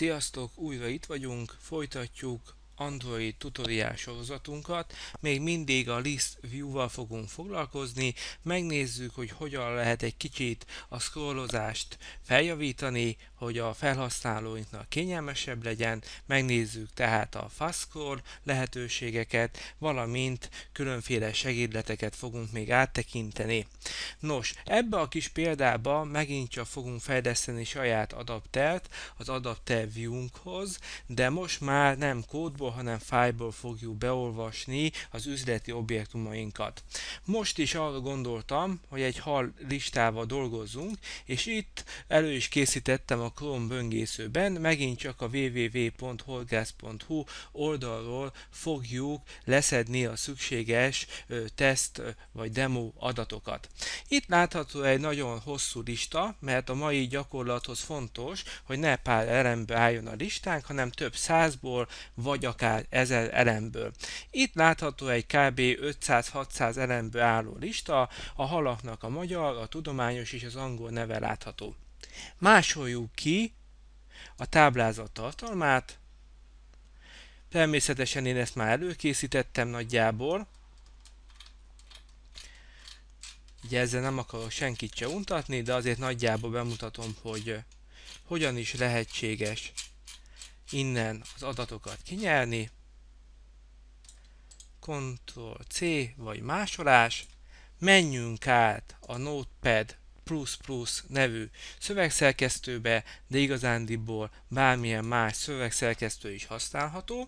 Sziasztok, újra itt vagyunk, folytatjuk Android tutoriál sorozatunkat. Még mindig a list view-val fogunk foglalkozni, megnézzük, hogy hogyan lehet egy kicsit a scrollozást feljavítani, hogy a felhasználóinknak kényelmesebb legyen. Megnézzük tehát a fast scroll lehetőségeket, valamint különféle segédleteket fogunk még áttekinteni. Nos, ebbe a kis példába megint csak fogunk fejleszteni saját adaptert az adapter viewunkhoz, de most már nem kódból, papírból, hanem fájból fogjuk beolvasni az üzleti objektumainkat. Most is arra gondoltam, hogy egy hal listával dolgozzunk, és itt elő is készítettem a Chrome böngészőben, megint csak a www.horgász.hu oldalról fogjuk leszedni a szükséges teszt vagy demo adatokat. Itt látható egy nagyon hosszú lista, mert a mai gyakorlathoz fontos, hogy ne pár elembe álljon a listánk, hanem több százból, vagy akár akár 1000 elemből. Itt látható egy kb. 500-600 elemből álló lista, a halaknak a magyar, a tudományos és az angol neve látható. Másoljuk ki a táblázat tartalmát, Természetesen én ezt már előkészítettem nagyjából. Ugye ezzel nem akarok senkit se untatni, de azért nagyjából bemutatom, hogy hogyan is lehetséges innen az adatokat kinyerni, Ctrl-C vagy másolás, menjünk át a Notepad++ nevű szövegszerkesztőbe, de igazándiból bármilyen más szövegszerkesztő is használható.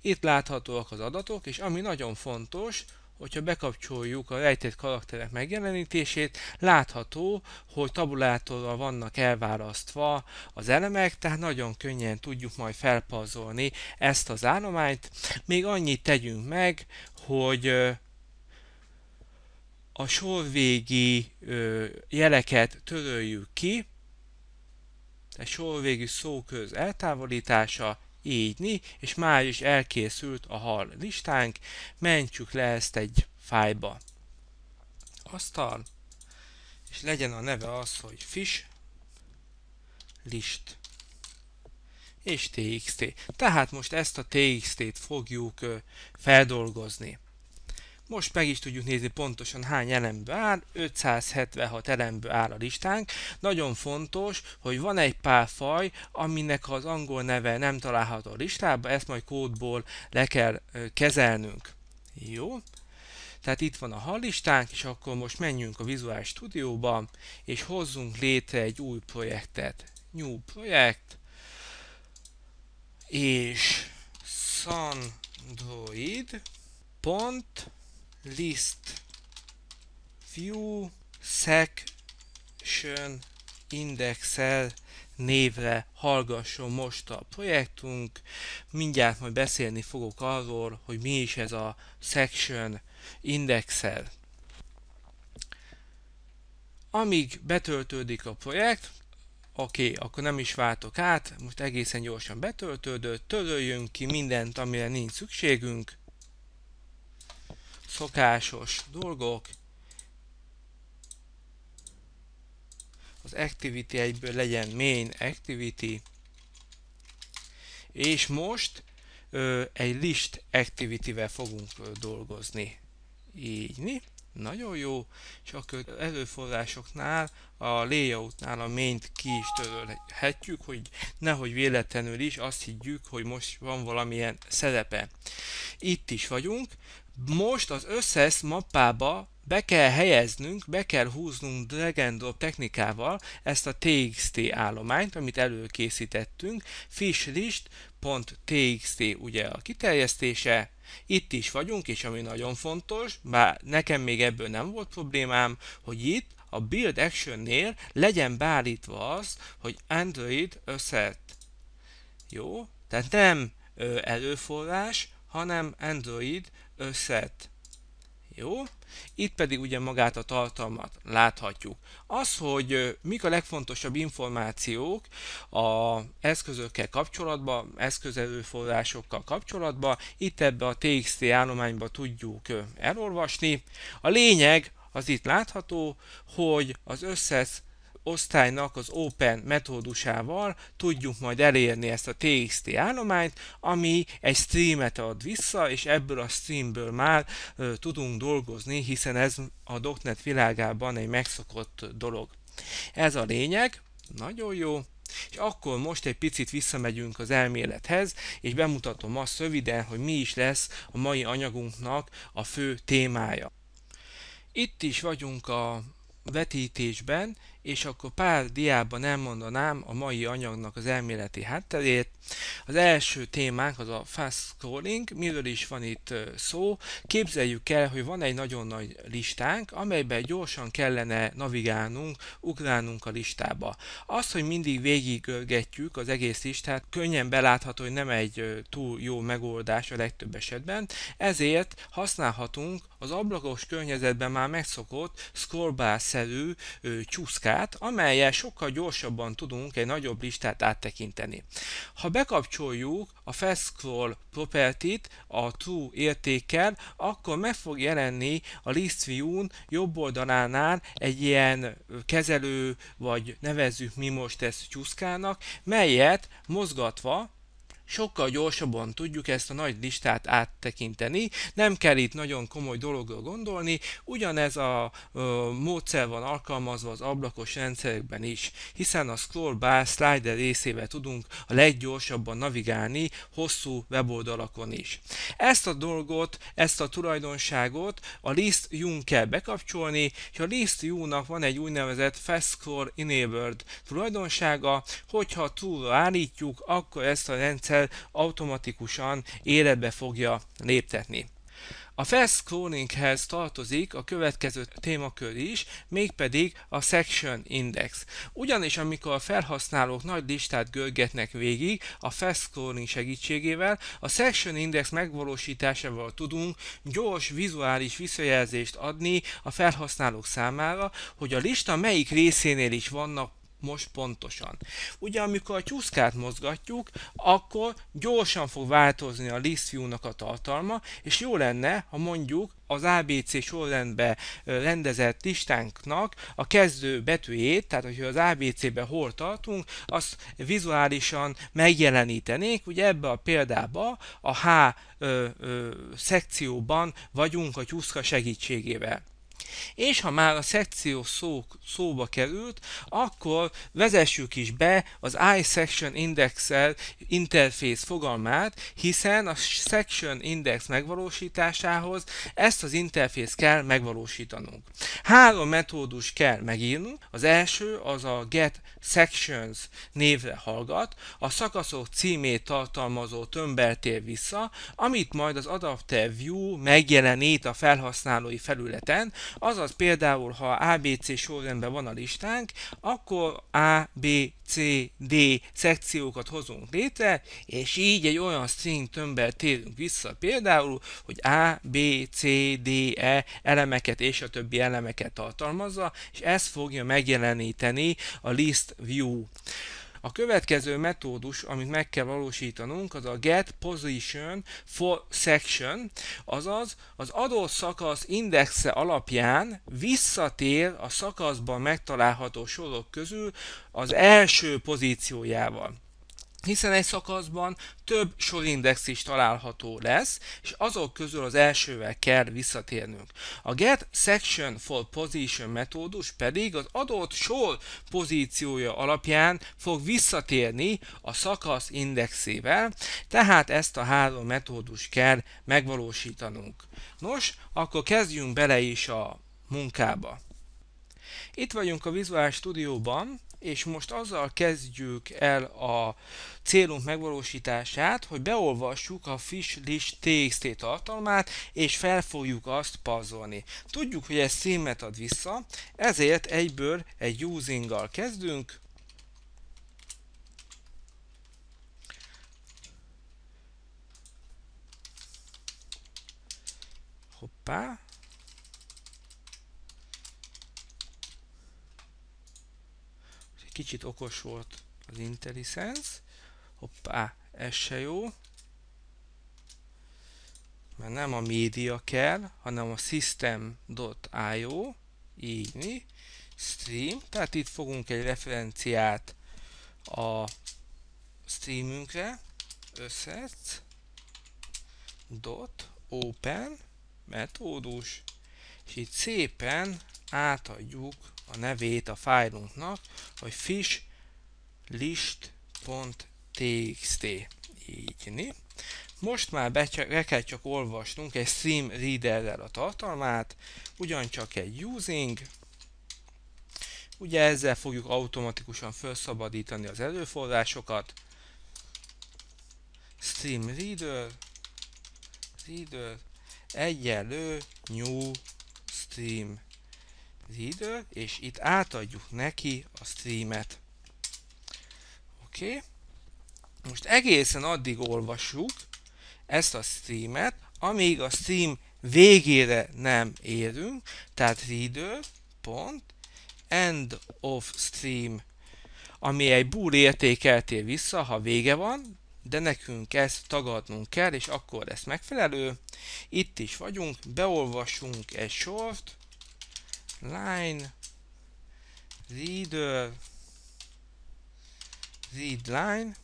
Itt láthatóak az adatok, és ami nagyon fontos, hogyha bekapcsoljuk a rejtett karakterek megjelenítését, látható, hogy tabulátorral vannak elválasztva az elemek, tehát nagyon könnyen tudjuk majd felpazolni ezt az állományt. Még annyit tegyünk meg, hogy a sorvégi jeleket töröljük ki, a sorvégi szóköz eltávolítása, így, és már is elkészült a hal listánk, mentjük le ezt egy fájba. Asztal, és legyen a neve az, hogy fish list és txt. Tehát most ezt a txt-t fogjuk feldolgozni. Most meg is tudjuk nézni pontosan hány elemből áll, 576 elemből áll a listánk. Nagyon fontos, hogy van egy pár faj, aminek az angol neve nem található a listába, ezt majd kódból le kell kezelnünk. Jó? Tehát itt van a hallistánk, és akkor most menjünk a Visual Studio-ba, és hozzunk létre egy új projektet. New projekt, és sandroid.com list view section indexel névre hallgasson most a projektunk. Mindjárt majd beszélni fogok arról, hogy mi is ez a section indexel. Amíg betöltődik a projekt, oké, okay, akkor nem is váltok át, most egészen gyorsan betöltődött, töröljünk ki mindent, amire nincs szükségünk, szokásos dolgok, az activity egyből legyen main activity, és most ö, egy list activity-vel fogunk ö, dolgozni. Így, mi? Nagyon jó, és akkor előforrásoknál, a layoutnál a main-t ki is törölhetjük, hogy nehogy véletlenül is azt higgyük, hogy most van valamilyen szerepe. Itt is vagyunk, most az összes mappába be kell helyeznünk, be kell húznunk Dragendrop technikával ezt a txt állományt, amit előkészítettünk, fishlist.txt ugye a kiterjesztése, itt is vagyunk, és ami nagyon fontos, bár nekem még ebből nem volt problémám, hogy itt a Build Action-nél legyen beállítva az, hogy Android összet. Jó? Tehát nem előforrás, hanem Android összet. Jó? Itt pedig ugye magát a tartalmat láthatjuk. Az, hogy mik a legfontosabb információk a eszközökkel kapcsolatban, eszközerőforrásokkal kapcsolatban, itt ebbe a TXT állományba tudjuk elolvasni. A lényeg az itt látható, hogy az összes osztálynak az Open metódusával tudjuk majd elérni ezt a TXT állományt, ami egy streamet ad vissza, és ebből a streamből már ö, tudunk dolgozni, hiszen ez a .NET világában egy megszokott dolog. Ez a lényeg, nagyon jó, és akkor most egy picit visszamegyünk az elmélethez, és bemutatom azt röviden, hogy mi is lesz a mai anyagunknak a fő témája. Itt is vagyunk a vetítésben, és akkor pár diában elmondanám a mai anyagnak az elméleti hátterét. Az első témánk az a fast scrolling, miről is van itt szó. Képzeljük el, hogy van egy nagyon nagy listánk, amelyben gyorsan kellene navigálnunk, ugrálnunk a listába. Az, hogy mindig végiggörgetjük az egész listát, könnyen belátható, hogy nem egy túl jó megoldás a legtöbb esetben, ezért használhatunk az ablakos környezetben már megszokott scrollbar-szerű csúszkát, listát, amelyel sokkal gyorsabban tudunk egy nagyobb listát áttekinteni. Ha bekapcsoljuk a Fast Scroll property-t a True értékkel, akkor meg fog jelenni a list view-n jobb oldalánál egy ilyen kezelő, vagy nevezzük mi most ezt csúszkának, melyet mozgatva sokkal gyorsabban tudjuk ezt a nagy listát áttekinteni, nem kell itt nagyon komoly dologra gondolni, ugyanez a ö, módszer van alkalmazva az ablakos rendszerekben is, hiszen a scroll bar slider részével tudunk a leggyorsabban navigálni hosszú weboldalakon is. Ezt a dolgot, ezt a tulajdonságot a list view kell bekapcsolni, és a list view-nak van egy úgynevezett fast scroll enabled tulajdonsága, hogyha túlra állítjuk, akkor ezt a rendszer ezzel automatikusan életbe fogja léptetni. A fast cloninghez tartozik a következő témakör is, mégpedig a section index. Ugyanis amikor a felhasználók nagy listát görgetnek végig a fast cloning segítségével, a section index megvalósításával tudunk gyors vizuális visszajelzést adni a felhasználók számára, hogy a lista melyik részénél is vannak most pontosan. Ugye amikor a csúszkát mozgatjuk, akkor gyorsan fog változni a list nak a tartalma, és jó lenne, ha mondjuk az ABC sorrendbe rendezett listánknak a kezdő betűjét, tehát hogyha az ABC-be hol tartunk, azt vizuálisan megjelenítenék. Ugye ebbe a példába a H ö, ö, szekcióban vagyunk a csúszka segítségével. És ha már a szekció szó, szóba került, akkor vezessük is be az iSection Indexel interfész fogalmát, hiszen a Section Index megvalósításához ezt az interfész kell megvalósítanunk. Három metódus kell megírnunk. Az első az a Get Sections névre hallgat, a szakaszok címét tartalmazó tömbel tér vissza, amit majd az Adapter View megjelenít a felhasználói felületen, Azaz például, ha ABC sorrendben van a listánk, akkor A, B, C, D szekciókat hozunk létre, és így egy olyan string tömbbel térünk vissza például, hogy A, B, C, D, E elemeket és a többi elemeket tartalmazza, és ez fogja megjeleníteni a list view a következő metódus, amit meg kell valósítanunk, az a get position for section, azaz az adott szakasz indexe alapján visszatér a szakaszban megtalálható sorok közül az első pozíciójával hiszen egy szakaszban több sorindex is található lesz, és azok közül az elsővel kell visszatérnünk. A get section for position metódus pedig az adott sor pozíciója alapján fog visszatérni a szakasz indexével, tehát ezt a három metódus kell megvalósítanunk. Nos, akkor kezdjünk bele is a munkába. Itt vagyunk a Visual Studio-ban, és most azzal kezdjük el a célunk megvalósítását, hogy beolvassuk a fish list txt tartalmát, és fel fogjuk azt pazolni. Tudjuk, hogy ez címet ad vissza, ezért egyből egy using-gal kezdünk, Hoppá, kicsit okos volt az IntelliSense. Hoppá, ez se jó. Mert nem a média kell, hanem a system.io, így mi, stream. Tehát itt fogunk egy referenciát a streamünkre, összet, dot, open, metódus, és itt szépen átadjuk a nevét a fájlunknak, hogy fish list.txt. Így, né? Most már be, be kell csak olvasnunk egy stream readerrel a tartalmát, ugyancsak egy using, ugye ezzel fogjuk automatikusan felszabadítani az előforrásokat, stream reader, reader, egyenlő new stream az idő, és itt átadjuk neki a streamet. Oké? Okay? Most egészen addig olvassuk ezt a streamet, amíg a stream végére nem érünk, tehát reader, pont, end of stream, ami egy bool értékeltél vissza, ha vége van, de nekünk ezt tagadnunk kell, és akkor lesz megfelelő. Itt is vagyunk, beolvasunk egy sort, line reader read line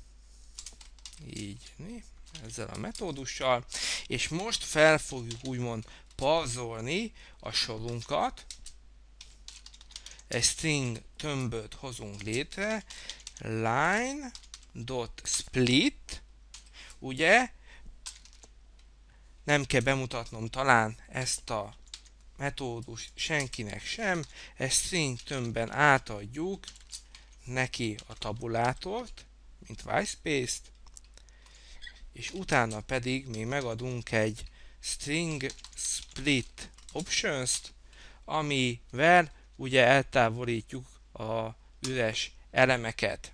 így né? ezzel a metódussal és most fel fogjuk úgymond parzolni a sorunkat egy string tömböt hozunk létre line dot split ugye nem kell bemutatnom talán ezt a metódus senkinek sem, ezt string tömbben átadjuk neki a tabulátort, mint whitespace-t, és utána pedig mi megadunk egy string split options-t, amivel ugye eltávolítjuk a üres elemeket.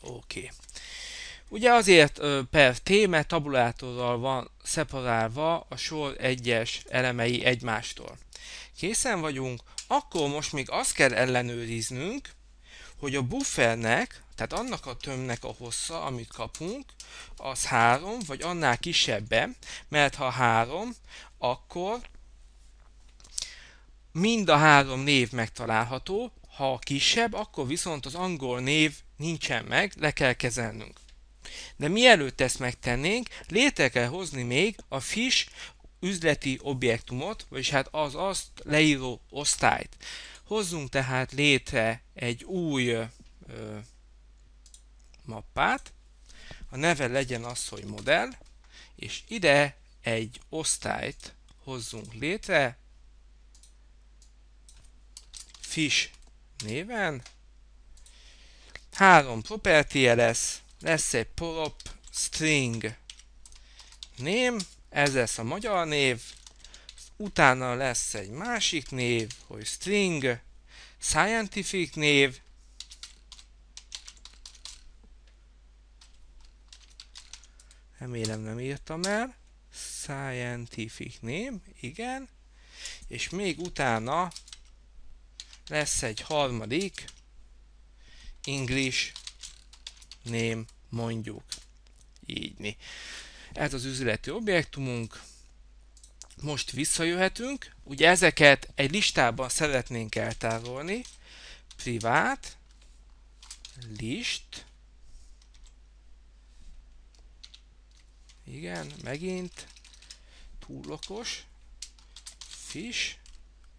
Oké. Okay. Ugye azért per T, mert tabulátorral van szeparálva a sor egyes elemei egymástól. Készen vagyunk, akkor most még azt kell ellenőriznünk, hogy a buffernek, tehát annak a tömnek a hossza, amit kapunk, az 3, vagy annál kisebb, mert ha 3, akkor mind a három név megtalálható, ha kisebb, akkor viszont az angol név nincsen meg, le kell kezelnünk. De mielőtt ezt megtennénk, létre kell hozni még a fish üzleti objektumot, vagyis hát az azt leíró osztályt. Hozzunk tehát létre egy új ö, mappát, a neve legyen az, hogy modell, és ide egy osztályt hozzunk létre, fish néven, három property lesz, lesz egy prop string name, ez lesz a magyar név, utána lesz egy másik név, hogy string, scientific név, remélem nem írtam el, scientific név, igen, és még utána lesz egy harmadik, English ném, mondjuk így. Ez az üzleti objektumunk. Most visszajöhetünk. Ugye ezeket egy listában szeretnénk eltárolni. Privát, list, igen, megint túllokos fish,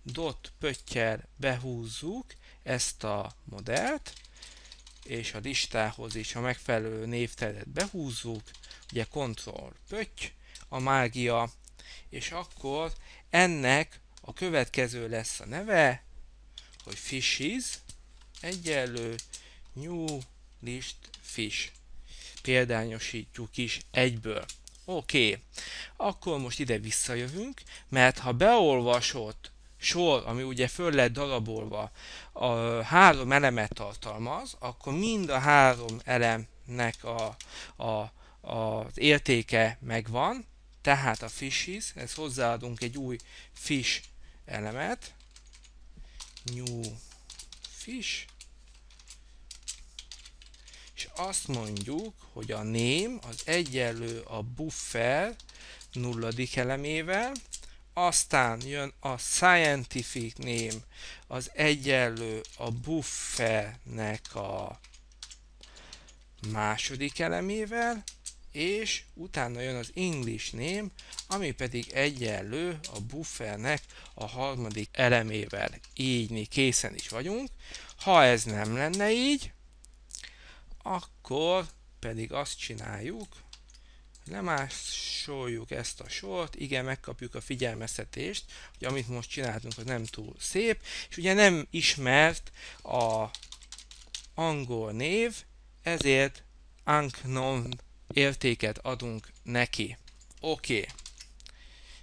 dot pöttyel behúzzuk ezt a modellt, és a listához is a megfelelő névteret behúzzuk, ugye Ctrl pötty, a mágia, és akkor ennek a következő lesz a neve, hogy fishes, egyenlő new list fish. Példányosítjuk is egyből. Oké, okay. akkor most ide visszajövünk, mert ha beolvasott sor, ami ugye föl lett darabolva, a három elemet tartalmaz, akkor mind a három elemnek a, a, a, az értéke megvan, tehát a fishes, ez hozzáadunk egy új fish elemet, new fish, és azt mondjuk, hogy a name az egyenlő a buffer nulladik elemével, aztán jön a scientific name, az egyenlő a buffernek a második elemével, és utána jön az English name, ami pedig egyenlő a buffernek a harmadik elemével. Így mi készen is vagyunk. Ha ez nem lenne így, akkor pedig azt csináljuk, lemásoljuk ezt a sort, igen, megkapjuk a figyelmeztetést, hogy amit most csináltunk, az nem túl szép, és ugye nem ismert a angol név, ezért unknown értéket adunk neki. Oké, okay.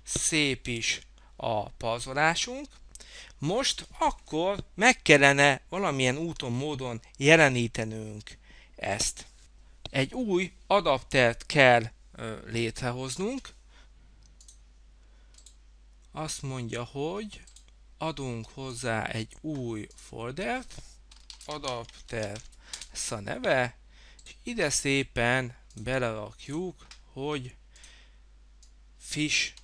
szép is a pazolásunk. Most akkor meg kellene valamilyen úton, módon jelenítenünk ezt. Egy új adaptert kell létrehoznunk. Azt mondja, hogy adunk hozzá egy új foldert, adapter a neve, és ide szépen belerakjuk, hogy fish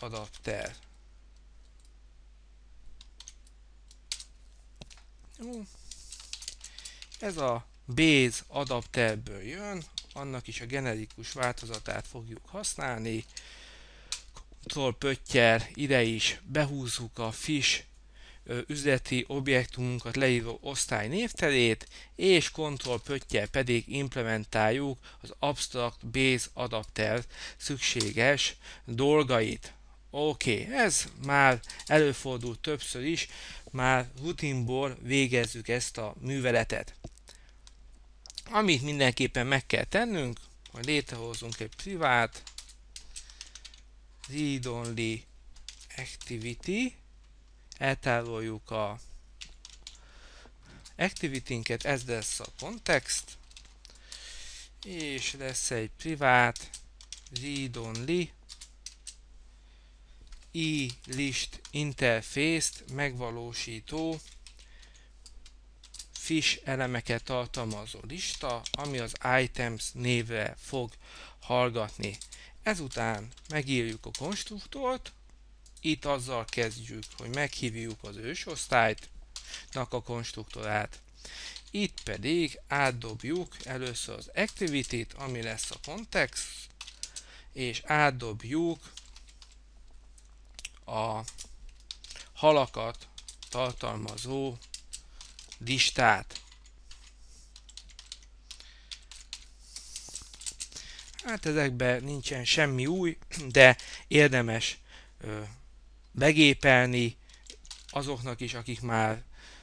adapter. Jó. Ez a Base adapterből jön, annak is a generikus változatát fogjuk használni. Ctrl pöttyer, ide is behúzzuk a fish üzleti objektumunkat leíró osztály névterét, és Ctrl pöttyel pedig implementáljuk az Abstract Base Adapter szükséges dolgait. Oké, okay, ez már előfordul többször is, már rutinból végezzük ezt a műveletet. Amit mindenképpen meg kell tennünk, hogy létrehozunk egy privát read only activity, eltároljuk a activity-nket, ez lesz a kontext, és lesz egy privát read only e-list interfészt megvalósító fish elemeket tartalmazó lista, ami az items névre fog hallgatni. Ezután megírjuk a konstruktort, itt azzal kezdjük, hogy meghívjuk az ősosztálynak a konstruktorát. Itt pedig átdobjuk először az activity-t, ami lesz a kontext, és átdobjuk a halakat tartalmazó listát. Hát ezekben nincsen semmi új, de érdemes ö, begépelni azoknak is, akik már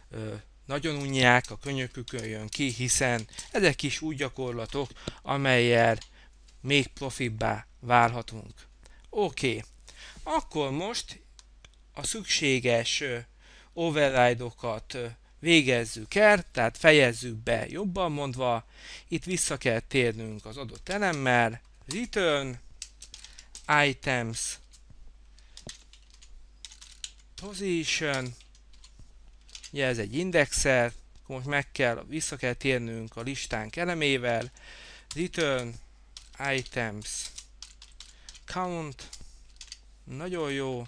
ö, nagyon unják, a könyökükön jön ki, hiszen ezek is úgy gyakorlatok, amelyel még profibbá válhatunk. Oké, okay. akkor most a szükséges override-okat végezzük el, tehát fejezzük be jobban mondva. Itt vissza kell térnünk az adott elemmel, return items position, ugye ez egy indexer, most meg kell, vissza kell térnünk a listánk elemével, return items count, nagyon jó,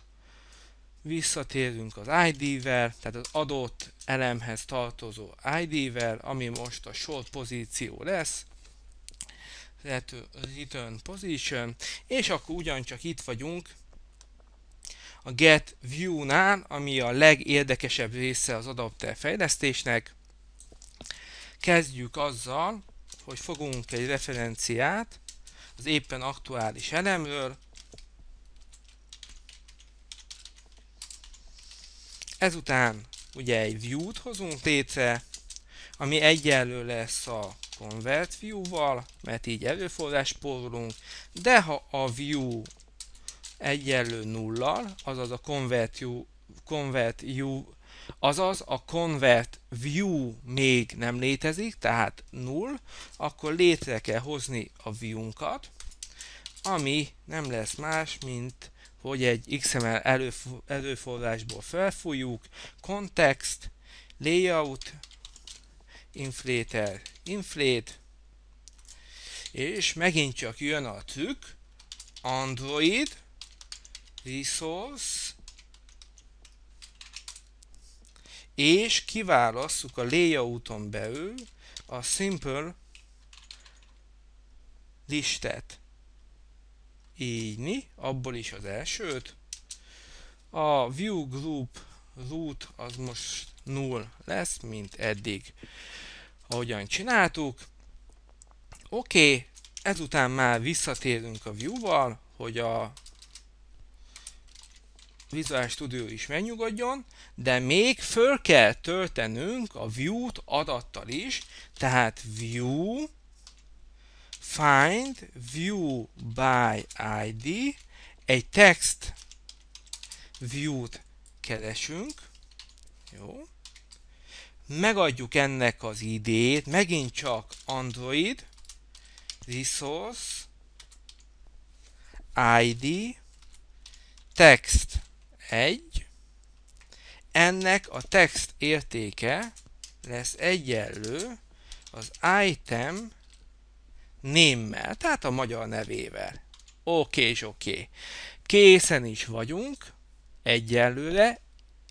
visszatérünk az ID-vel, tehát az adott elemhez tartozó ID-vel, ami most a short pozíció lesz, return position, és akkor ugyancsak itt vagyunk a get view-nál, ami a legérdekesebb része az adapter fejlesztésnek. Kezdjük azzal, hogy fogunk egy referenciát az éppen aktuális elemről, Ezután ugye egy view-t hozunk létre, ami egyenlő lesz a convert view-val, mert így előfordulás spórolunk, de ha a view egyenlő nullal, azaz a convert view, convert view azaz a convert view még nem létezik, tehát null, akkor létre kell hozni a viewunkat, ami nem lesz más, mint hogy egy XML előf előforrásból felfújjuk, context, layout, inflator, inflate, és megint csak jön a trükk, Android, resource, és kiválasztjuk a layouton belül a simple listet ígyni, abból is az elsőt. A view group root az most null lesz, mint eddig, ahogyan csináltuk. Oké, okay, ezután már visszatérünk a view-val, hogy a Visual Studio is megnyugodjon, de még föl kell töltenünk a view-t adattal is, tehát view find view by ID, egy text view-t keresünk, jó, megadjuk ennek az idét, megint csak Android, resource, ID, text 1, ennek a text értéke lesz egyenlő az item némmel, tehát a magyar nevével. Oké és oké. Készen is vagyunk egyelőre.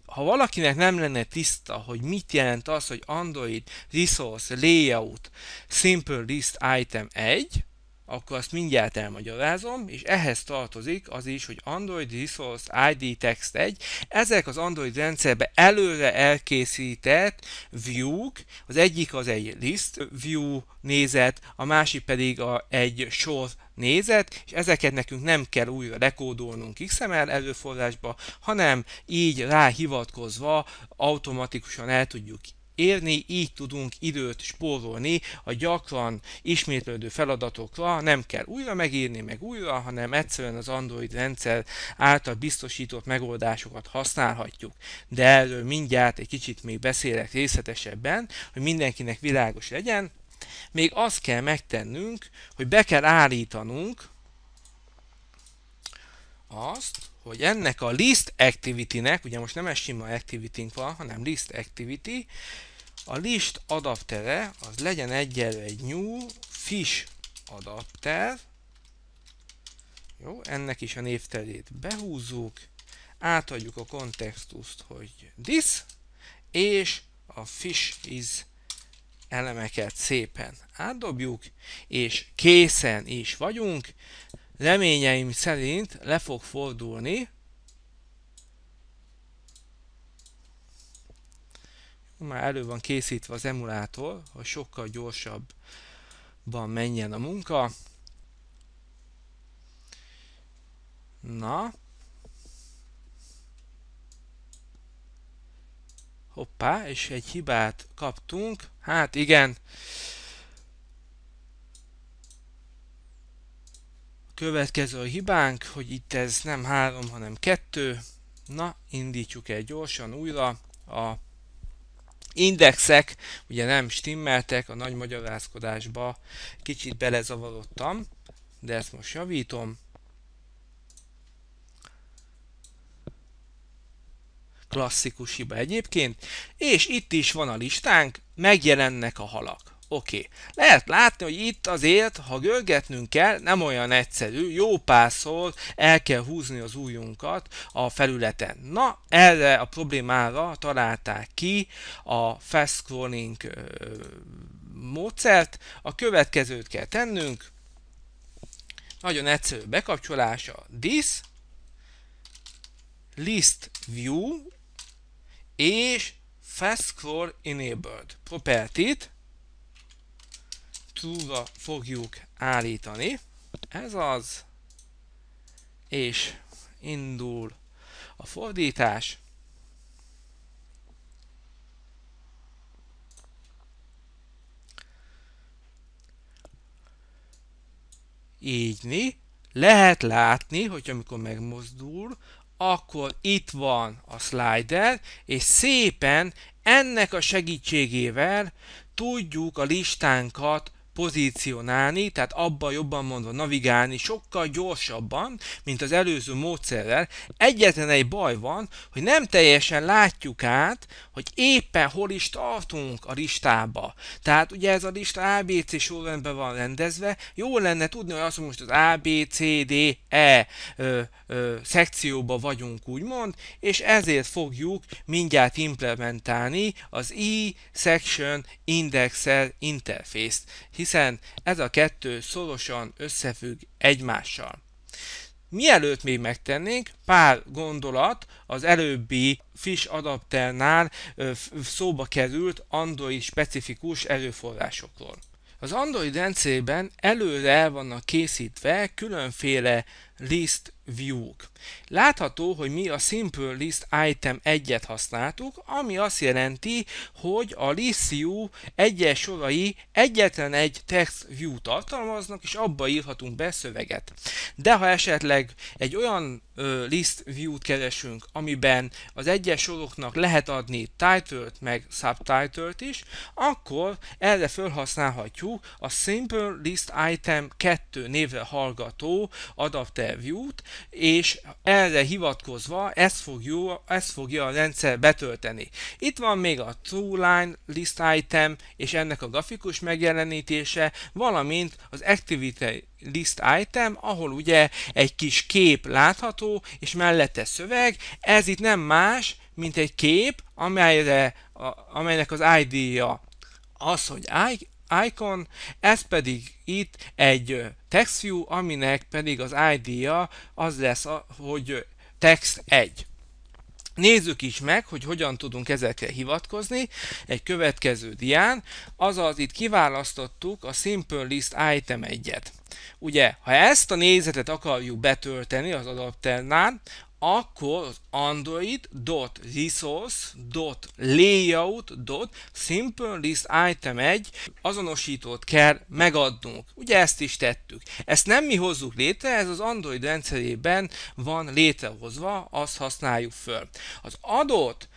Ha valakinek nem lenne tiszta, hogy mit jelent az, hogy Android Resource Layout Simple List Item 1, akkor azt mindjárt elmagyarázom, és ehhez tartozik az is, hogy Android Resource ID Text 1. Ezek az Android rendszerbe előre elkészített view-k, az egyik az egy list view nézet, a másik pedig a, egy sor nézet, és ezeket nekünk nem kell újra dekódolnunk XML előforrásba, hanem így ráhivatkozva automatikusan el tudjuk érni, így tudunk időt spórolni a gyakran ismétlődő feladatokra, nem kell újra megírni, meg újra, hanem egyszerűen az Android rendszer által biztosított megoldásokat használhatjuk. De erről mindjárt egy kicsit még beszélek részletesebben, hogy mindenkinek világos legyen. Még azt kell megtennünk, hogy be kell állítanunk azt, hogy ennek a list activity-nek, ugye most nem ez sima activity van, hanem list activity, a list adaptere az legyen egyelő egy new fish adapter, jó, ennek is a névterét behúzzuk, átadjuk a kontextust, hogy this, és a fish is elemeket szépen átdobjuk, és készen is vagyunk reményeim szerint le fog fordulni. Már elő van készítve az emulátor, hogy sokkal gyorsabban menjen a munka. Na. Hoppá, és egy hibát kaptunk. Hát igen, Következő a hibánk, hogy itt ez nem 3, hanem 2. Na, indítjuk el gyorsan újra. A indexek ugye nem stimmeltek a nagy magyarázkodásba. Kicsit belezavarodtam, de ezt most javítom. Klasszikus hiba egyébként. És itt is van a listánk, megjelennek a halak. Oké. Okay. Lehet látni, hogy itt azért, ha görgetnünk kell, nem olyan egyszerű, jó párszor el kell húzni az ujjunkat a felületen. Na, erre a problémára találták ki a fast scrolling módszert. A következőt kell tennünk. Nagyon egyszerű bekapcsolása. This list view és fast scroll enabled property-t túlra fogjuk állítani. Ez az. És indul a fordítás. Így lehet látni, hogy amikor megmozdul, akkor itt van a slider, és szépen ennek a segítségével tudjuk a listánkat pozícionálni, tehát abban jobban mondva navigálni sokkal gyorsabban, mint az előző módszerrel. Egyetlen egy baj van, hogy nem teljesen látjuk át, hogy éppen hol is tartunk a listába. Tehát ugye ez a lista ABC sorrendben van rendezve, jó lenne tudni, hogy azt most az ABCDE szekcióban szekcióba vagyunk úgymond, és ezért fogjuk mindjárt implementálni az e-section indexer interfészt hiszen ez a kettő szorosan összefügg egymással. Mielőtt még megtennénk, pár gondolat az előbbi Fish adapternál szóba került Android specifikus erőforrásokról. Az Android rendszerben előre el vannak készítve különféle list view-k. Látható, hogy mi a simple list item egyet használtuk, ami azt jelenti, hogy a list view egyes sorai egyetlen egy text view tartalmaznak, és abba írhatunk be szöveget. De ha esetleg egy olyan ö, list view-t keresünk, amiben az egyes soroknak lehet adni title-t meg subtitle-t is, akkor erre felhasználhatjuk a simple list item 2 névre hallgató adapter interjút, és erre hivatkozva ezt fogja, ezt fogja a rendszer betölteni. Itt van még a TrueLine list item, és ennek a grafikus megjelenítése, valamint az activity list item, ahol ugye egy kis kép látható, és mellette szöveg, ez itt nem más, mint egy kép, amelyre, a, amelynek az ID-ja az, hogy icon, ez pedig itt egy textview, aminek pedig az ID-ja az lesz, hogy text 1. Nézzük is meg, hogy hogyan tudunk ezekre hivatkozni egy következő dián, azaz itt kiválasztottuk a Simple List Item 1-et. Ugye, ha ezt a nézetet akarjuk betölteni az adapternál, akkor az item 1 azonosítót kell megadnunk. Ugye ezt is tettük. Ezt nem mi hozzuk létre, ez az Android rendszerében van létrehozva, azt használjuk föl. Az adott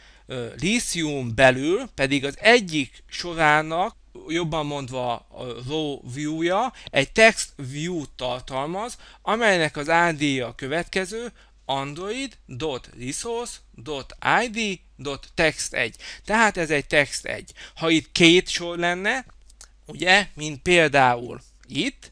Lithium belül pedig az egyik sorának jobban mondva a row view-ja egy text view tartalmaz, amelynek az id ja a következő, android.resource.id.text1. Tehát ez egy text1. Ha itt két sor lenne, ugye, mint például itt,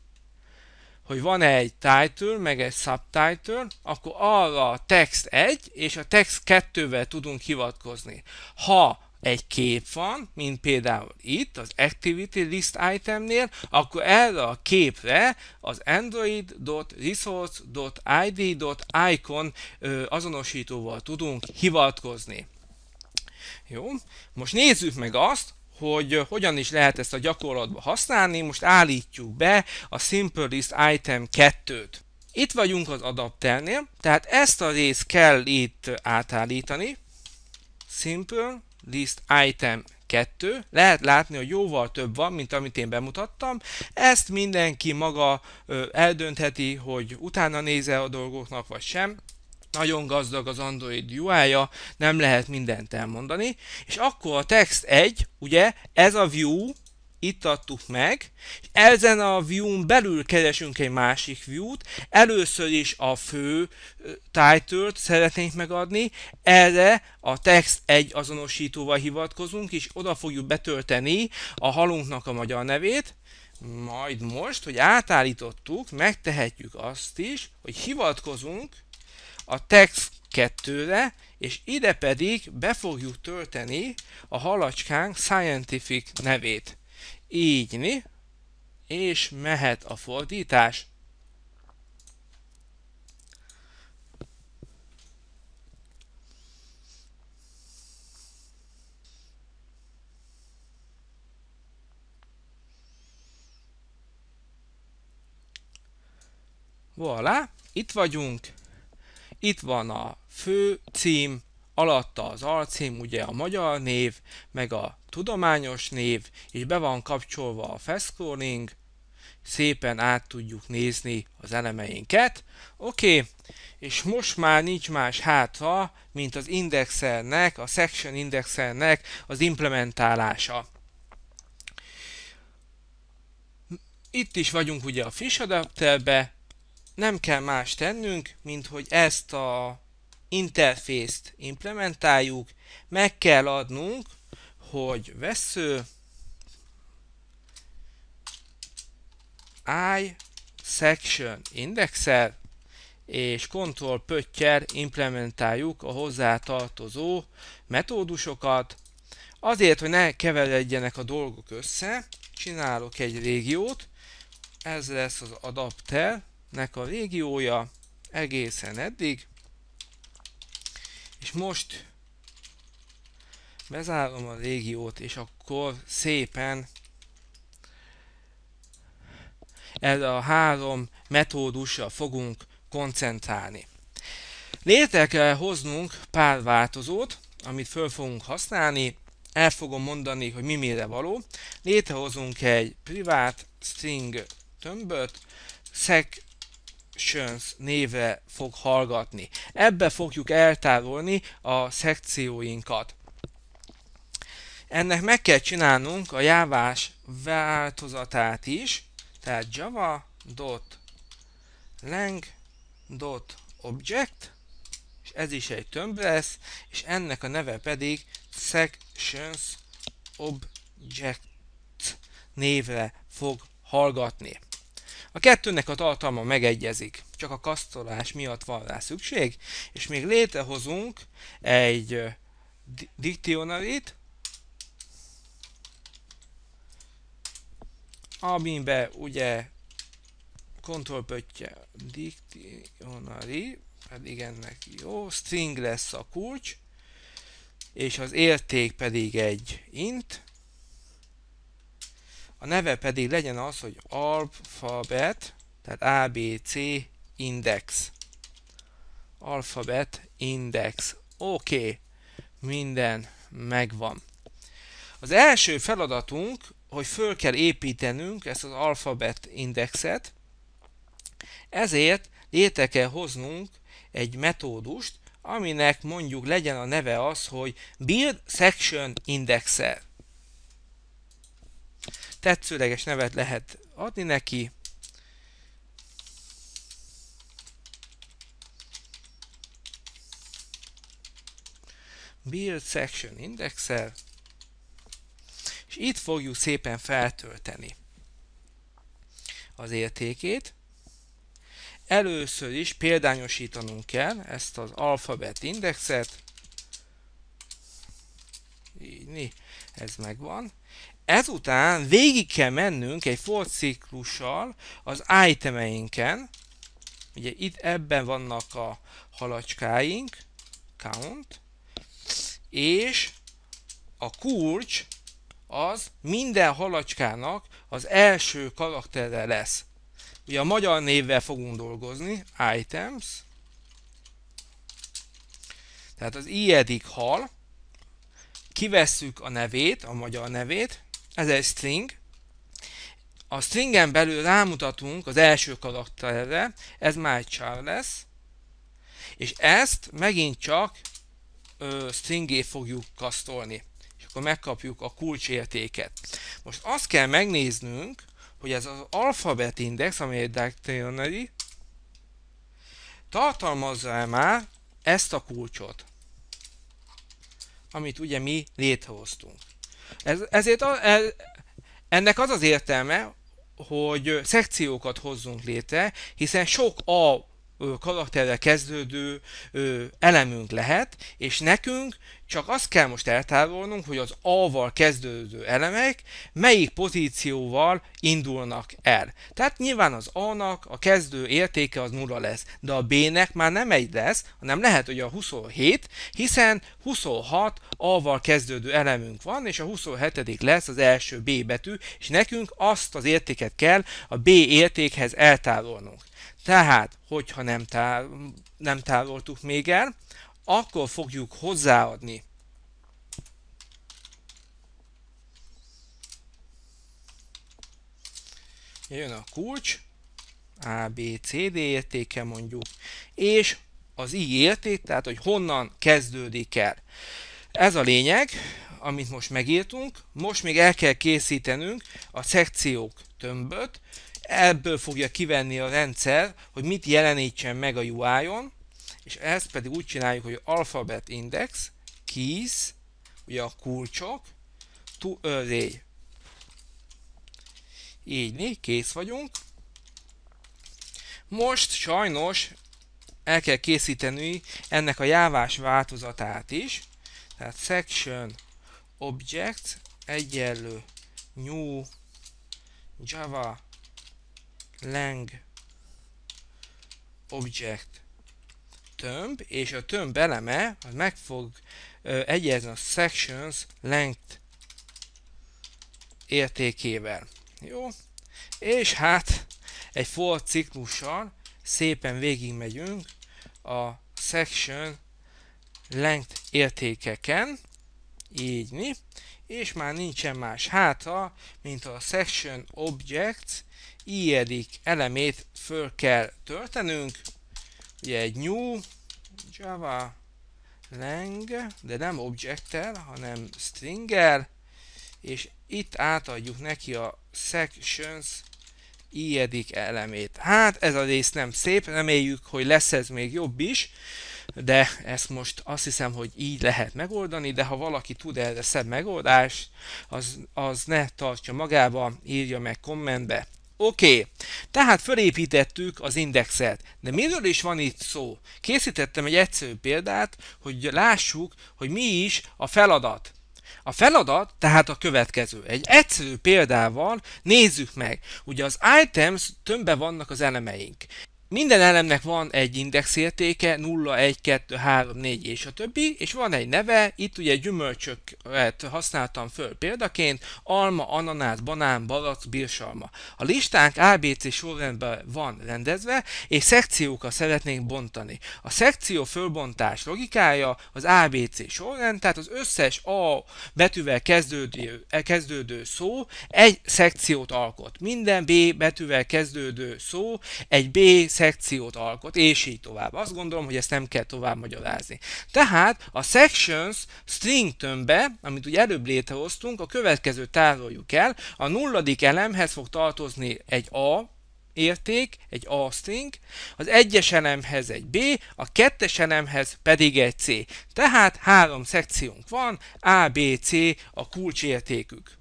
hogy van -e egy title, meg egy subtitle, akkor arra a text 1 és a text 2-vel tudunk hivatkozni. Ha egy kép van, mint például itt az Activity List itemnél, akkor erre a képre az android.resource.id.icon azonosítóval tudunk hivatkozni. Jó, most nézzük meg azt, hogy hogyan is lehet ezt a gyakorlatba használni. Most állítjuk be a Simple List Item 2-t. Itt vagyunk az adapternél, tehát ezt a részt kell itt átállítani. Simple list item 2. Lehet látni, hogy jóval több van, mint amit én bemutattam. Ezt mindenki maga eldöntheti, hogy utána néze a dolgoknak, vagy sem. Nagyon gazdag az Android UI-ja, nem lehet mindent elmondani. És akkor a text 1, ugye, ez a view, itt adtuk meg, és ezen a view-n belül keresünk egy másik view-t, először is a fő title-t szeretnénk megadni, erre a text egy azonosítóval hivatkozunk, és oda fogjuk betölteni a halunknak a magyar nevét, majd most, hogy átállítottuk, megtehetjük azt is, hogy hivatkozunk a text kettőre, és ide pedig be fogjuk tölteni a halacskánk scientific nevét ígyni, és mehet a fordítás. Voilà, itt vagyunk, itt van a fő cím, alatta az alcím, ugye a magyar név, meg a tudományos név, és be van kapcsolva a fast-scrolling, szépen át tudjuk nézni az elemeinket. Oké, okay. és most már nincs más hátra, mint az indexernek, a section indexernek az implementálása. Itt is vagyunk ugye a Fish adapterbe, nem kell más tennünk, mint hogy ezt a interfészt implementáljuk, meg kell adnunk, hogy vesző i section indexel és control pöttyel implementáljuk a hozzátartozó metódusokat. Azért, hogy ne keveredjenek a dolgok össze, csinálok egy régiót, ez lesz az adapternek a régiója egészen eddig, és most bezárom a régiót, és akkor szépen erre a három metódusra fogunk koncentrálni. Létre kell hoznunk pár változót, amit föl fogunk használni, el fogom mondani, hogy mi mire való. Létrehozunk egy privát string tömböt, Sönsz néve fog hallgatni. Ebbe fogjuk eltárolni a szekcióinkat. Ennek meg kell csinálnunk a jávás változatát is, tehát java.lang.object, és ez is egy tömb lesz, és ennek a neve pedig sections object névre fog hallgatni. A kettőnek a tartalma megegyezik, csak a kasztolás miatt van rá szükség, és még létrehozunk egy dictionary-t, amiben ugye kontrollpöttye dictionary, pedig hát ennek jó, string lesz a kulcs, és az érték pedig egy int, a neve pedig legyen az, hogy alfabet, tehát ABC index. Alfabet index. Oké, okay. minden megvan. Az első feladatunk, hogy föl kell építenünk ezt az alfabet indexet, ezért létre kell hoznunk egy metódust, aminek mondjuk legyen a neve az, hogy Build Section Indexer tetszőleges nevet lehet adni neki. Build Section Indexel, és itt fogjuk szépen feltölteni az értékét. Először is példányosítanunk kell ezt az alfabet indexet. Így, ez megvan. Ezután végig kell mennünk egy for ciklussal az itemeinken, ugye itt ebben vannak a halacskáink, count, és a kulcs az minden halacskának az első karaktere lesz. Ugye a magyar névvel fogunk dolgozni, items, tehát az ijedik hal, kivesszük a nevét, a magyar nevét, ez egy string, a stringen belül rámutatunk az első karakterre, ez már egy char lesz, és ezt megint csak ö, stringé fogjuk kasztolni, és akkor megkapjuk a kulcsértéket. Most azt kell megnéznünk, hogy ez az alfabet index, ami egy dictionary, tartalmazza-e már ezt a kulcsot, amit ugye mi létrehoztunk. Ez, ezért a, ez, ennek az az értelme, hogy szekciókat hozzunk létre, hiszen sok A karakterre kezdődő elemünk lehet, és nekünk csak azt kell most eltávolnunk, hogy az A-val kezdődő elemek melyik pozícióval indulnak el. Tehát nyilván az A-nak a kezdő értéke az 0 lesz, de a B-nek már nem egy lesz, hanem lehet, hogy a 27, hiszen 26 A-val kezdődő elemünk van, és a 27 lesz az első B betű, és nekünk azt az értéket kell a B értékhez eltávolnunk. Tehát, hogyha nem, tá nem távoltuk még el, akkor fogjuk hozzáadni jön a kulcs, A, B, C, D értéke mondjuk, és az I érték, tehát hogy honnan kezdődik el. Ez a lényeg, amit most megírtunk, most még el kell készítenünk a szekciók tömböt, ebből fogja kivenni a rendszer, hogy mit jelenítsen meg a UI-on, és ezt pedig úgy csináljuk, hogy alphabet index, keys, ugye a kulcsok, to array. Így négy, kész vagyunk. Most sajnos el kell készíteni ennek a jávás változatát is. Tehát section object egyenlő new java lang object tömb, és a tömb eleme az meg fog ö, egyezni a sections length értékével. Jó? És hát egy for ciklussal szépen végigmegyünk a section length értékeken, így mi, és már nincsen más hátra, mint a section objects ijedik elemét föl kell töltenünk, ugye egy new Java lang, de nem object hanem stringer, és itt átadjuk neki a sections ijedik elemét. Hát ez a rész nem szép, reméljük, hogy lesz ez még jobb is, de ezt most azt hiszem, hogy így lehet megoldani, de ha valaki tud erre szebb megoldást, az, az ne tartja magába, írja meg kommentbe. Oké, okay. tehát fölépítettük az indexet, de miről is van itt szó? Készítettem egy egyszerű példát, hogy lássuk, hogy mi is a feladat. A feladat tehát a következő. Egy egyszerű példával nézzük meg. Ugye az items tömbbe vannak az elemeink. Minden elemnek van egy indexértéke, 0, 1, 2, 3, 4 és a többi, és van egy neve, itt ugye gyümölcsöket használtam föl példaként, alma, ananász, banán, barac, birsalma. A listánk ABC sorrendben van rendezve, és szekciókra szeretnénk bontani. A szekció fölbontás logikája az ABC sorrend, tehát az összes A betűvel kezdődő, kezdődő szó egy szekciót alkot. Minden B betűvel kezdődő szó egy B szekciót szekciót alkot, és így tovább. Azt gondolom, hogy ezt nem kell tovább magyarázni. Tehát a sections string tömbbe, amit ugye előbb létrehoztunk, a következő tároljuk el. A nulladik elemhez fog tartozni egy A, érték, egy A string, az egyes elemhez egy B, a kettes elemhez pedig egy C. Tehát három szekciónk van, A, B, C a kulcsértékük.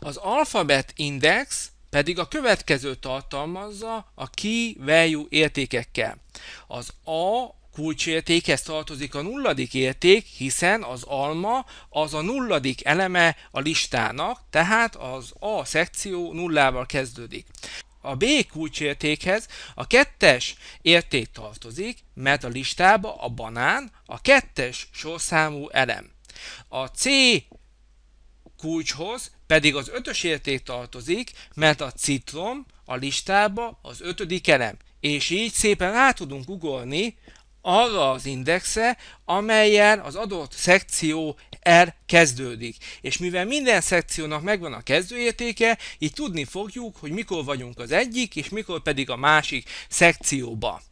Az alfabet index pedig a következő tartalmazza a key value értékekkel. Az A kulcsértékhez tartozik a nulladik érték, hiszen az alma az a nulladik eleme a listának, tehát az A szekció nullával kezdődik. A B kulcsértékhez a kettes érték tartozik, mert a listába a banán a kettes sorszámú elem. A C kulcshoz pedig az ötös érték tartozik, mert a citrom a listába az ötödik elem, És így szépen rá tudunk ugorni arra az indexe, amelyen az adott szekció R kezdődik. És mivel minden szekciónak megvan a kezdőértéke, így tudni fogjuk, hogy mikor vagyunk az egyik, és mikor pedig a másik szekcióba.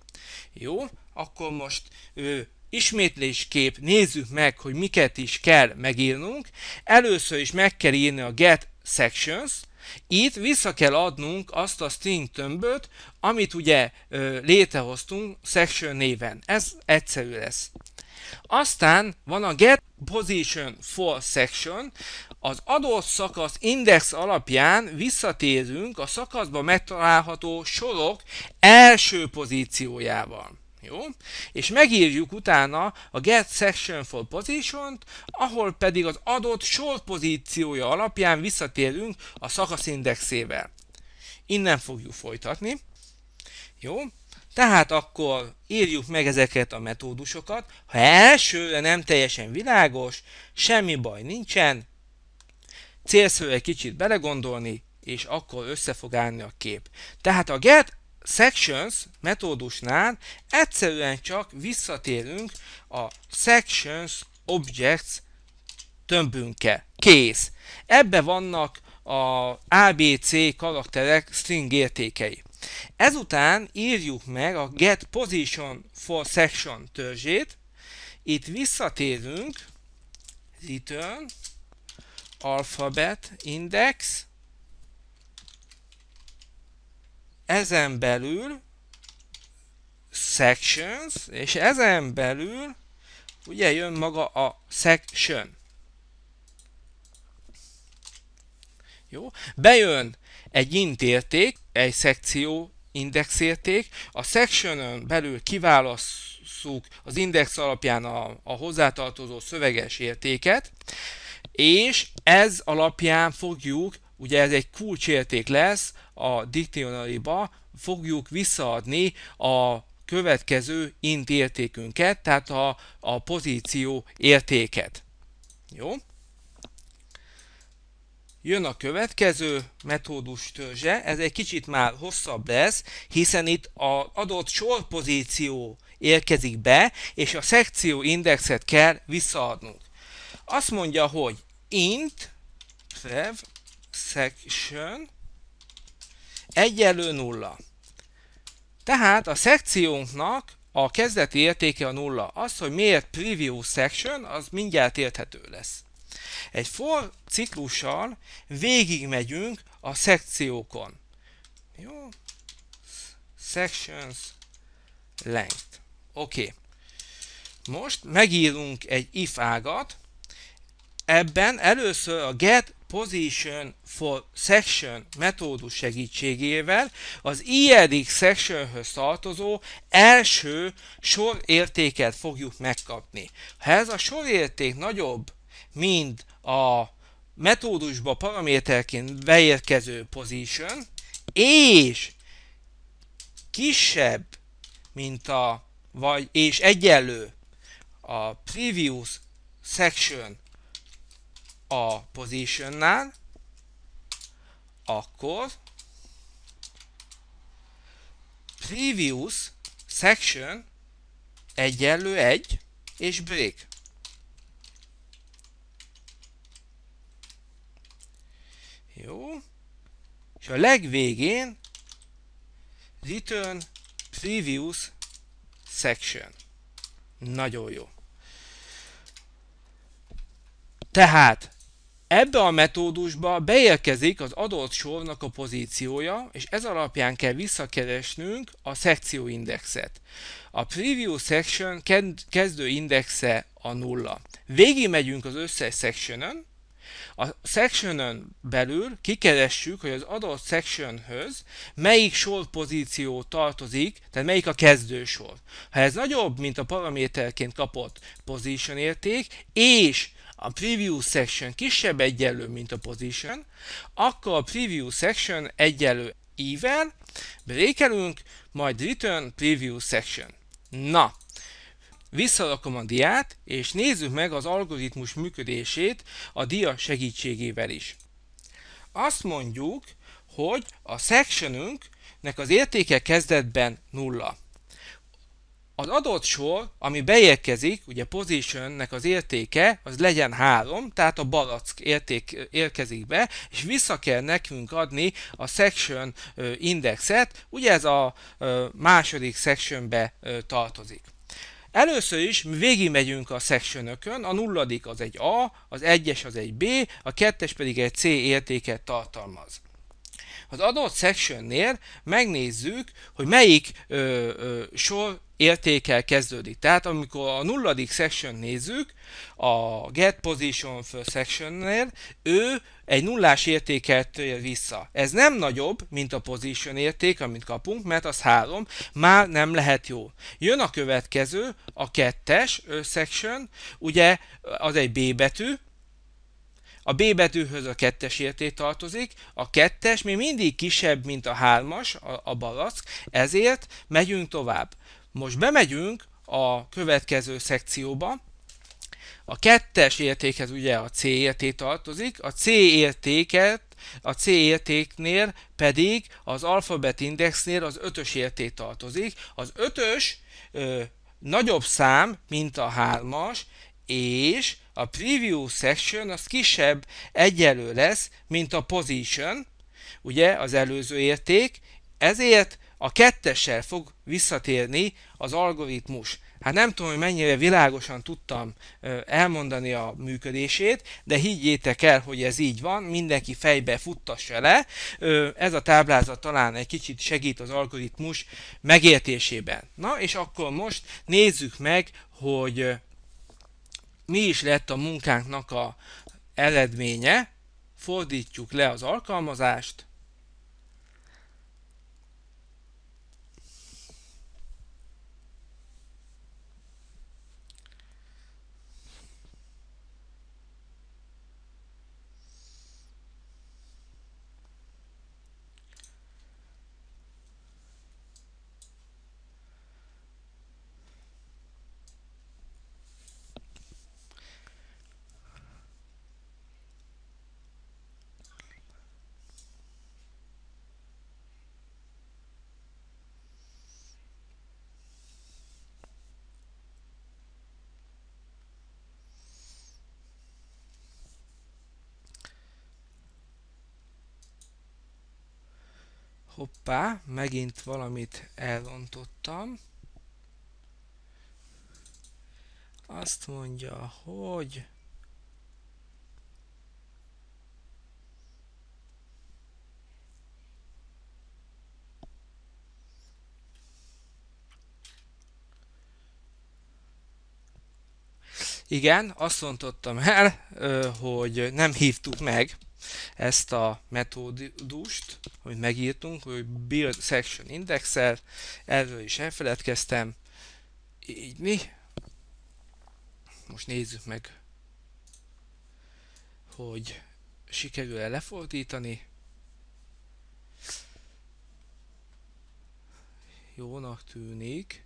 Jó, akkor most ő, ismétléskép nézzük meg, hogy miket is kell megírnunk. Először is meg kell írni a get sections, itt vissza kell adnunk azt a string tömböt, amit ugye létrehoztunk section néven. Ez egyszerű lesz. Aztán van a get position for section, az adott szakasz index alapján visszatérünk a szakaszban megtalálható sorok első pozíciójával jó? És megírjuk utána a get section for position-t, ahol pedig az adott sor pozíciója alapján visszatérünk a szakaszindexével. Innen fogjuk folytatni. Jó? Tehát akkor írjuk meg ezeket a metódusokat. Ha elsőre nem teljesen világos, semmi baj nincsen. Célszerű egy kicsit belegondolni, és akkor össze fog állni a kép. Tehát a get sections metódusnál egyszerűen csak visszatérünk a sections objects tömbünkkel. Kész. Ebbe vannak a ABC karakterek string értékei. Ezután írjuk meg a get position for section törzsét. Itt visszatérünk return alphabet index ezen belül sections, és ezen belül ugye jön maga a section. Jó, bejön egy int érték, egy szekció indexérték, a sectionön belül kiválasszuk az index alapján a, a hozzátartozó szöveges értéket, és ez alapján fogjuk ugye ez egy kulcsérték lesz a diktionaliba, fogjuk visszaadni a következő int értékünket, tehát a, a pozíció értéket. Jó? Jön a következő metódus törzse, ez egy kicsit már hosszabb lesz, hiszen itt az adott sorpozíció érkezik be, és a szekció indexet kell visszaadnunk. Azt mondja, hogy int, fev, section egyenlő nulla. Tehát a szekciónknak a kezdeti értéke a nulla. Az, hogy miért preview section, az mindjárt érthető lesz. Egy for ciklussal végigmegyünk a szekciókon. Jó? Sections length. Oké. Okay. Most megírunk egy if ágat. Ebben először a get Position for Section metódus segítségével az ilyedik sectionhöz tartozó első sorértéket fogjuk megkapni. Ha ez a sorérték nagyobb, mint a metódusba paraméterként beérkező position, és kisebb, mint a, vagy, és egyenlő a previous section a positionnál, akkor previous section egyenlő 1 és break. Jó. És a legvégén return previous section. Nagyon jó. Tehát Ebbe a metódusba beérkezik az adott sornak a pozíciója, és ez alapján kell visszakeresnünk a szekcióindexet. A preview section kezdő indexe a nulla. Végig megyünk az összes sectionön, a sectionön belül kikeressük, hogy az adott sectionhöz melyik sor pozíció tartozik, tehát melyik a kezdő sor. Ha ez nagyobb, mint a paraméterként kapott position érték, és a preview section kisebb egyenlő, mint a position, akkor a preview section egyenlő ível, brékelünk, majd return preview section. Na, visszarakom a diát, és nézzük meg az algoritmus működését a dia segítségével is. Azt mondjuk, hogy a sectionünknek az értéke kezdetben nulla az adott sor, ami beérkezik, ugye positionnek az értéke, az legyen 3, tehát a balack érték érkezik be, és vissza kell nekünk adni a section indexet, ugye ez a második sectionbe tartozik. Először is mi végigmegyünk a sectionökön, a nulladik az egy A, az egyes az egy B, a kettes pedig egy C értéket tartalmaz az adott sectionnél megnézzük, hogy melyik ö, ö, sor értékkel kezdődik. Tehát amikor a nulladik section nézzük, a get position for sectionnél, ő egy nullás értéket tér vissza. Ez nem nagyobb, mint a position érték, amit kapunk, mert az három, már nem lehet jó. Jön a következő, a kettes section, ugye az egy B betű, a B betűhöz a kettes érté tartozik, a kettes még mindig kisebb, mint a hármas, a, a balack, ezért megyünk tovább. Most bemegyünk a következő szekcióba, a kettes értékhez ugye a C érté tartozik, a C értéket a C értéknél pedig az alfabet indexnél az ötös érték tartozik. Az ötös ö, nagyobb szám, mint a hármas, és a preview section az kisebb egyelő lesz, mint a position, ugye az előző érték, ezért a kettessel fog visszatérni az algoritmus. Hát nem tudom, hogy mennyire világosan tudtam elmondani a működését, de higgyétek el, hogy ez így van, mindenki fejbe futtassa le. Ez a táblázat talán egy kicsit segít az algoritmus megértésében. Na, és akkor most nézzük meg, hogy mi is lett a munkánknak a eredménye, fordítjuk le az alkalmazást, Hoppá, megint valamit elrontottam. Azt mondja, hogy... Igen, azt mondtottam el, hogy nem hívtuk meg ezt a metódust, amit megírtunk, hogy build section indexel, erről is elfeledkeztem, így mi. Most nézzük meg, hogy sikerül-e lefordítani. Jónak tűnik.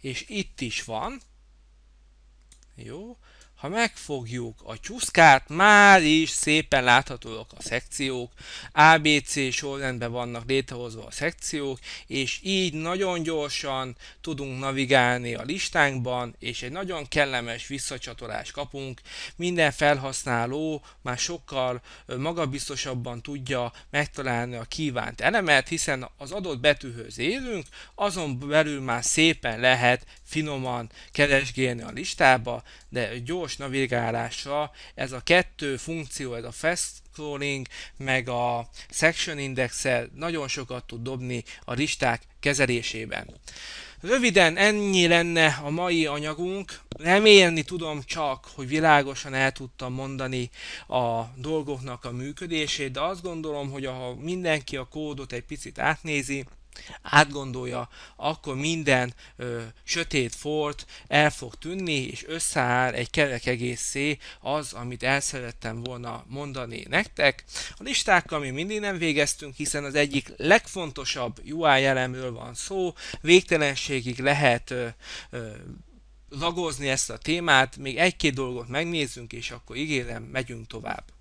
És itt is van. Jó ha megfogjuk a csúszkát, már is szépen láthatóak a szekciók, ABC sorrendben vannak létrehozva a szekciók, és így nagyon gyorsan tudunk navigálni a listánkban, és egy nagyon kellemes visszacsatolást kapunk. Minden felhasználó már sokkal magabiztosabban tudja megtalálni a kívánt elemet, hiszen az adott betűhöz érünk, azon belül már szépen lehet finoman keresgélni a listába, de gyors navigálásra ez a kettő funkció, ez a fast scrolling, meg a section indexel nagyon sokat tud dobni a listák kezelésében. Röviden ennyi lenne a mai anyagunk. Remélni tudom csak, hogy világosan el tudtam mondani a dolgoknak a működését, de azt gondolom, hogy ha mindenki a kódot egy picit átnézi, átgondolja, akkor minden ö, sötét fort el fog tűnni, és összeáll egy kerek egészé az, amit el szerettem volna mondani nektek. A listákkal mi mindig nem végeztünk, hiszen az egyik legfontosabb UI elemről van szó, végtelenségig lehet ö, ö, lagozni ezt a témát, még egy-két dolgot megnézzünk, és akkor ígérem, megyünk tovább.